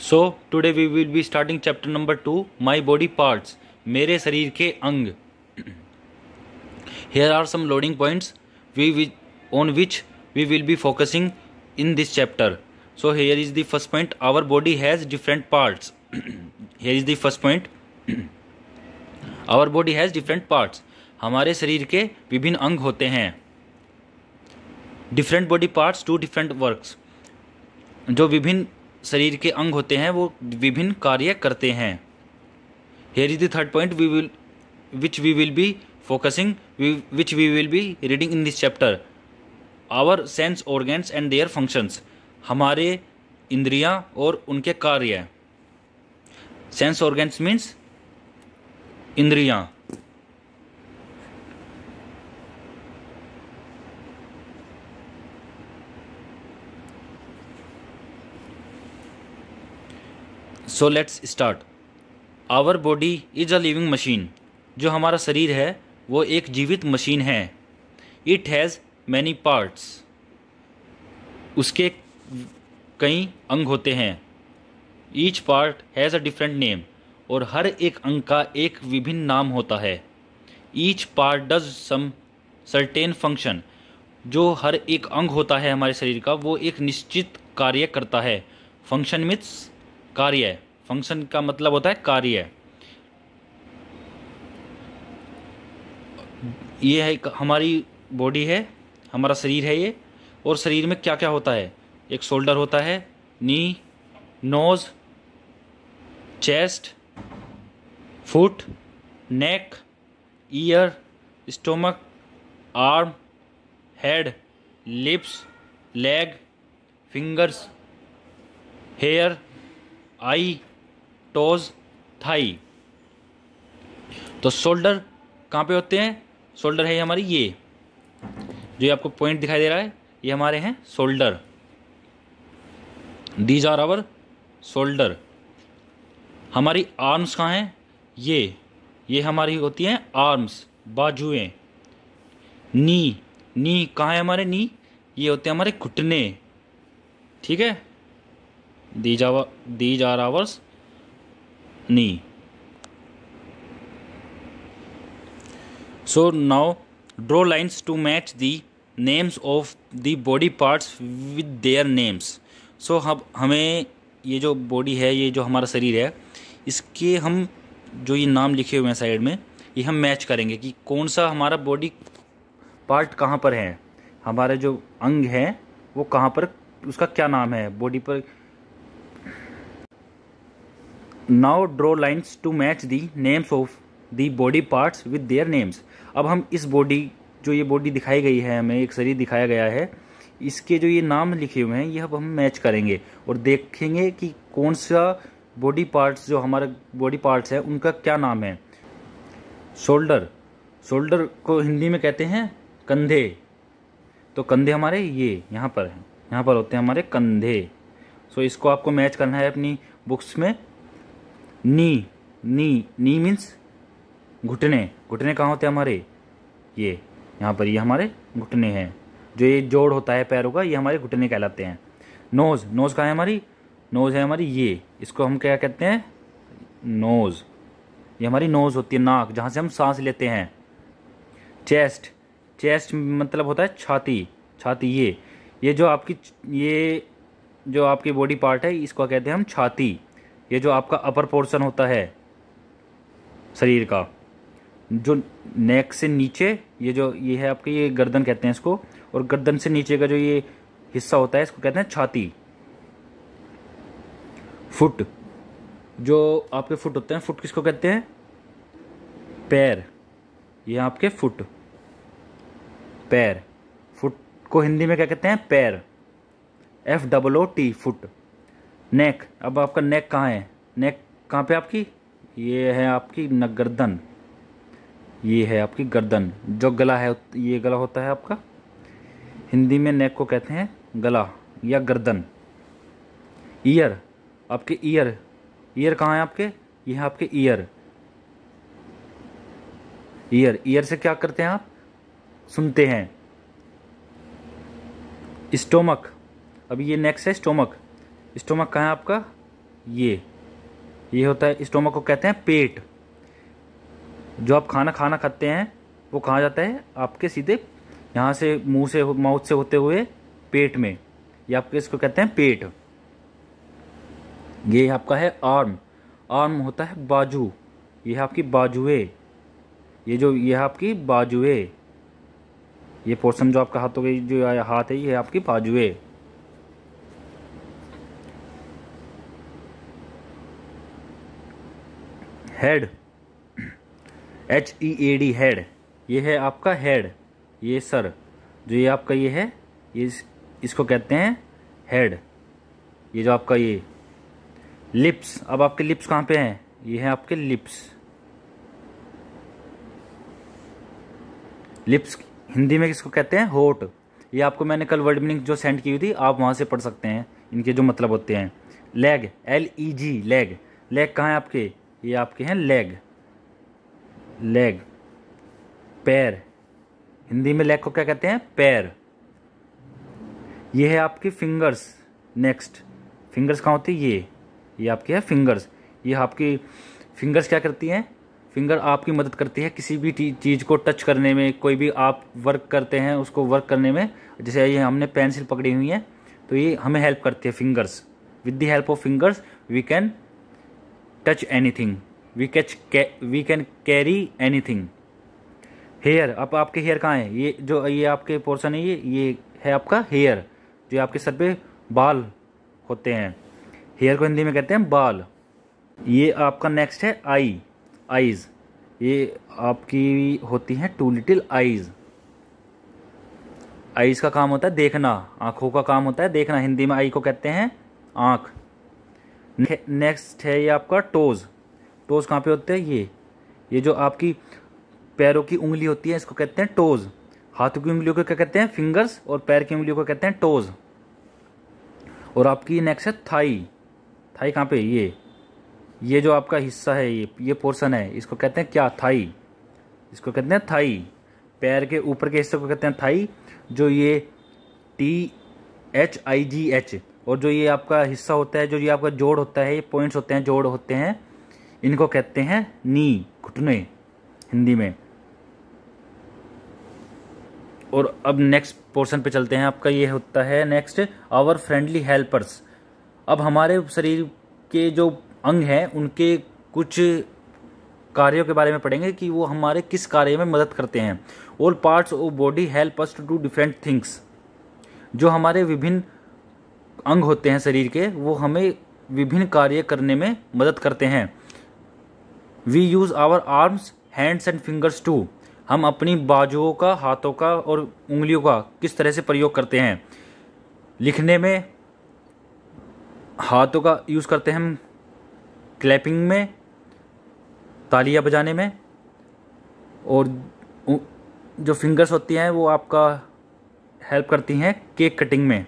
So today we will be starting chapter number two my body parts मेरे शरीर के अंग here are some loading points we on which we will be focusing in this chapter so here is the first point our body has different parts here is the first point our body has different parts हमारे शरीर के विभिन्न अंग होते हैं different body parts to different works जो विभिन्न शरीर के अंग होते हैं वो विभिन्न कार्य करते हैं here is the third point we will which we will be focusing which we will be reading in this chapter our sense organs and their functions हमारे इंद्रियां और उनके कार्य सेंस ऑर्गेन्स मीन्स इंद्रियां so let's start our body is a living machine जो हमारा शरीर है वो एक जीवित मशीन है इट हैज़ मैनी पार्ट्स उसके कई अंग होते हैं each part has a different name और हर एक अंग का एक विभिन्न नाम होता है each part does some certain function जो हर एक अंग होता है हमारे शरीर का वो एक निश्चित कार्य करता है फंक्शन मीन्स कार्य फंक्शन का मतलब होता है कार्य ये है हमारी बॉडी है हमारा शरीर है ये और शरीर में क्या क्या होता है एक शोल्डर होता है knee nose chest foot neck ear stomach arm head lips leg fingers hair eye toes thigh तो शोल्डर कहाँ पे होते हैं शोल्डर है ये हमारी ये जो ये आपको पॉइंट दिखाई दे रहा है ये हमारे हैं shoulder these are our shoulder हमारी आर्म्स कहाँ हैं ये ये हमारी होती हैं आर्म्स बाजुएं नी नी कहाँ है हमारे नी ये होते हैं हमारे घुटने ठीक है these our these are ours knee. So now draw lines to match the names of the body parts with their names so हम हमें ये जो बॉडी है ये जो हमारा शरीर है इसके हम जो ये नाम लिखे हुए हैं साइड में ये हम मैच करेंगे कि कौन सा हमारा बॉडी पार्ट कहाँ पर है हमारे जो अंग है वो कहाँ पर उसका क्या नाम है बॉडी पर now draw lines to match the names of the body parts with their names अब हम इस बॉडी जो ये बॉडी दिखाई गई है हमें एक शरीर दिखाया गया है इसके जो ये नाम लिखे हुए हैं ये अब हम मैच करेंगे और देखेंगे कि कौन सा बॉडी पार्ट्स जो हमारा बॉडी पार्ट्स है उनका क्या नाम है शोल्डर शोल्डर को हिंदी में कहते हैं कंधे तो कंधे हमारे ये यहाँ पर हैं यहाँ पर होते हैं हमारे कंधे सो so, इसको आपको मैच करना है अपनी बुक्स में नी नी नी मीन्स घुटने घुटने कहाँ होते हैं हमारे ये यहाँ पर ये हमारे घुटने हैं जो ये जोड़ होता है पैरों का ये हमारे घुटने कहलाते हैं नोज़ नोज़ कहाँ है हमारी नोज़ है हमारी ये इसको हम क्या कहते हैं नोज़ ये हमारी नोज़ होती है नाक जहाँ से हम सांस लेते हैं चेस्ट चेस्ट मतलब होता है छाती छाती ये ये जो आपकी ये जो आपकी बॉडी पार्ट है इसको कहते हैं हम छाती ये जो आपका अपर पोर्शन होता है शरीर का जो नेक से नीचे ये जो ये है आपके ये गर्दन कहते हैं इसको और गर्दन से नीचे का जो ये हिस्सा होता है इसको कहते हैं छाती फुट जो आपके फुट होते हैं फुट किसको कहते हैं पैर ये आपके फुट पैर फुट को हिंदी में क्या कहते हैं पैर F double O T foot neck अब आपका नेक कहाँ है नेक कहाँ पे आपकी ये है आपकी न गर्दन ये है आपकी गर्दन जो गला है ये गला होता है आपका हिंदी में नेक को कहते हैं गला या गर्दन ईयर आपके ईयर ईयर कहाँ है आपके ये है आपके ईयर ईयर ईयर से क्या करते हैं आप सुनते हैं स्टोमक अब ये नेक्स्ट है स्टोमक स्टोमक कहाँ है आपका ये ये होता है स्टोमक को कहते हैं पेट जो आप खाना खाना खाते हैं वो कहाँ जाता है आपके सीधे यहाँ से मुंह से माउथ से होते हुए पेट में ये आपके इसको कहते हैं पेट ये आपका है आर्म आर्म होता है बाजू ये है आपकी बाजुए ये जो ये है आपकी बाजुए ये पोर्सन जो आपका हाथों के जो हाथ है ये है आपकी बाजुए head H E A D head ये है आपका हेड ये सर जो ये आपका ये है ये इस, इसको कहते हैं हेड ये जो आपका ये लिप्स अब आपके लिप्स कहाँ पे हैं ये हैं आपके लिप्स लिप्स हिंदी में किसको कहते हैं होट ये आपको मैंने कल वर्ड मीनिंग जो सेंड की हुई थी आप वहाँ से पढ़ सकते हैं इनके जो मतलब होते हैं leg L E G leg leg कहाँ है आपके ये आपके हैं लेग लेग पैर हिंदी में लेग को क्या कहते हैं पैर ये है आपकी फिंगर्स नेक्स्ट फिंगर्स कहाँ होती है ये ये आपके है फिंगर्स ये आपकी फिंगर्स क्या करती हैं फिंगर आपकी मदद करती है किसी भी चीज़ को टच करने में कोई भी आप वर्क करते हैं उसको वर्क करने में जैसे ये हमने पेंसिल पकड़ी हुई है तो ये हमें हेल्प करती है fingers with the help of fingers we can touch anything कै we can carry anything hair अब आपके हेयर कहाँ हैं ये जो ये आपके पोर्सन है ये ये है आपका हेयर जो आपके सर पे बाल होते हैं हेयर को हिंदी में कहते हैं बाल ये आपका नेक्स्ट है आई आईज ये आपकी होती हैं टू लिटिल आईज आईज का काम होता है देखना आंखों का काम होता है देखना हिंदी में आई को कहते हैं आंख नेक्स्ट है ये आपका टोज़ टोज़ कहाँ पे होते हैं ये ये जो आपकी पैरों की उंगली होती है इसको कहते हैं टोज़ हाथों की उंगलियों को क्या कहते हैं फिंगर्स और पैर की उंगलियों को कहते हैं टोज़ और आपकी नेक्स्ट है थाई थाई कहाँ पे ये ये जो आपका हिस्सा है ये ये पोर्सन है इसको कहते हैं क्या थाई इसको कहते हैं थाई पैर के ऊपर के हिस्से को कहते हैं थाई जो ये T H I G H और जो ये आपका हिस्सा होता है जो ये आपका जोड़ होता है ये पॉइंट्स होते हैं जोड़ होते हैं इनको कहते हैं नी घुटने हिंदी में और अब नेक्स्ट पोर्शन पे चलते हैं आपका ये होता है नेक्स्ट आवर फ्रेंडली हेल्पर्स अब हमारे शरीर के जो अंग हैं उनके कुछ कार्यों के बारे में पढ़ेंगे कि वो हमारे किस कार्य में मदद करते हैं all parts of body help us to do different things जो हमारे विभिन्न अंग होते हैं शरीर के वो हमें विभिन्न कार्य करने में मदद करते हैं we use our arms hands and fingers to हम अपनी बाजुओं का हाथों का और उंगलियों का किस तरह से प्रयोग करते हैं लिखने में हाथों का यूज़ करते हैं हम क्लैपिंग में तालियां बजाने में और जो फिंगर्स होती हैं वो आपका हेल्प करती हैं केक कटिंग में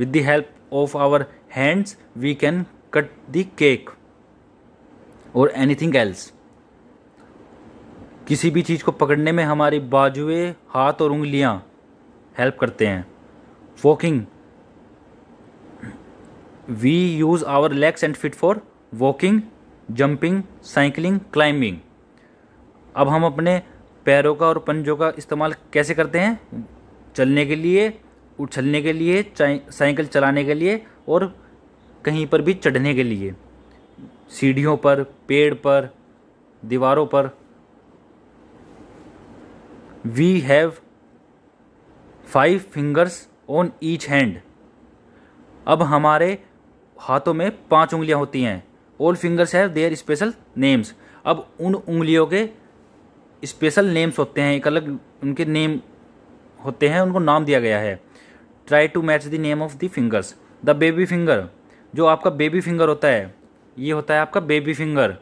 with the help of our hands we can cut the cake और एनीथिंग एल्स किसी भी चीज़ को पकड़ने में हमारे बाजुए हाथ और उंगलियां हेल्प करते हैं walking we use our legs and feet for walking jumping cycling climbing अब हम अपने पैरों का और पंजों का इस्तेमाल कैसे करते हैं चलने के लिए उछलने के लिए साइकिल चलाने के लिए और कहीं पर भी चढ़ने के लिए सीढ़ियों पर पेड़ पर दीवारों पर we have five fingers on each hand अब हमारे हाथों में पांच उंगलियां होती हैं all fingers have their special names अब उन उंगलियों के स्पेशल नेम्स होते हैं एक अलग उनके नेम होते हैं उनको नाम दिया गया है try to match the name of the fingers the baby finger जो आपका बेबी फिंगर होता है ये होता है आपका बेबी फिंगर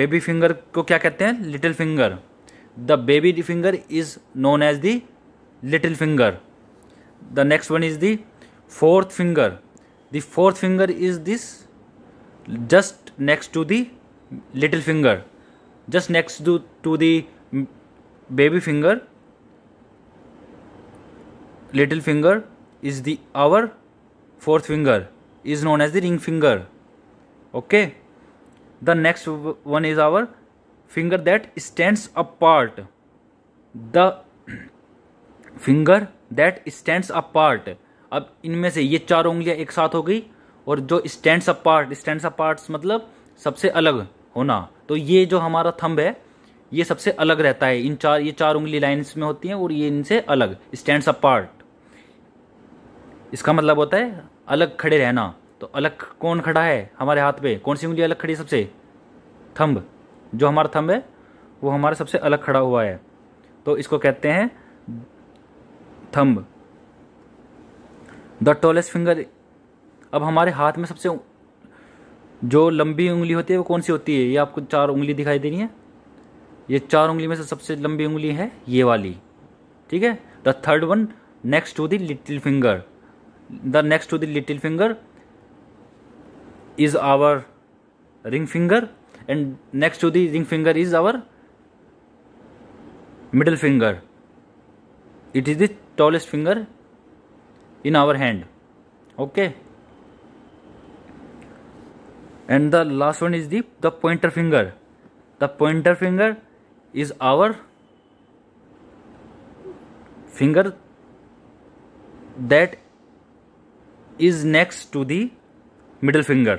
बेबी फिंगर को क्या कहते हैं little finger the baby finger is known as the little finger the next one is the fourth finger the fourth finger is this just next to the little finger just next to the baby finger little finger is the our fourth finger is known as the ring finger okay the next one is our finger that stands apart the finger that stands apart अब इनमें से ये चार उंगलियां एक साथ हो गई और जो स्टैंड्स अपार्ट स्टैंड पार्ट मतलब सबसे अलग होना तो ये जो हमारा थंब है ये सबसे अलग रहता है इन चार ये चार उंगली लाइन्स में होती हैं और ये इनसे अलग स्टैंड्स अपार्ट इसका मतलब होता है अलग खड़े रहना तो अलग कौन खड़ा है हमारे हाथ पे कौन सी उंगली अलग खड़ी है सबसे थंब जो हमारा थंब है वो हमारे सबसे अलग खड़ा हुआ है तो इसको कहते हैं थंब द टोलेस्ट फिंगर अब हमारे हाथ में सबसे जो लंबी उंगली होती है वो कौन सी होती है ये आपको चार उंगली दिखाई दे रही है ये चार उंगली में से सबसे लंबी उंगली है ये वाली ठीक है the third one next to the little finger the next to the little finger is our ring finger and next to the ring finger is our middle finger it is the tallest finger in our hand okay and the last one is the the pointer finger the pointer finger is our finger that is next to the middle finger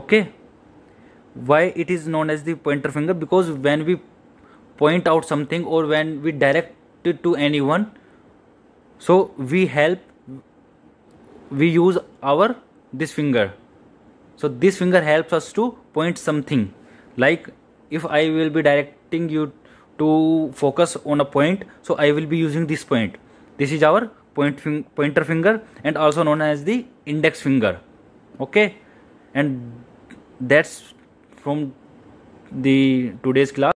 okay why it is known as the pointer finger because when we point out something or when we direct it to anyone so we help we use our this finger so this finger helps us to point something like if i will be directing you to focus on a point so i will be using this point this is our point finger, pointer finger and also known as the index finger okay and that's from the today's class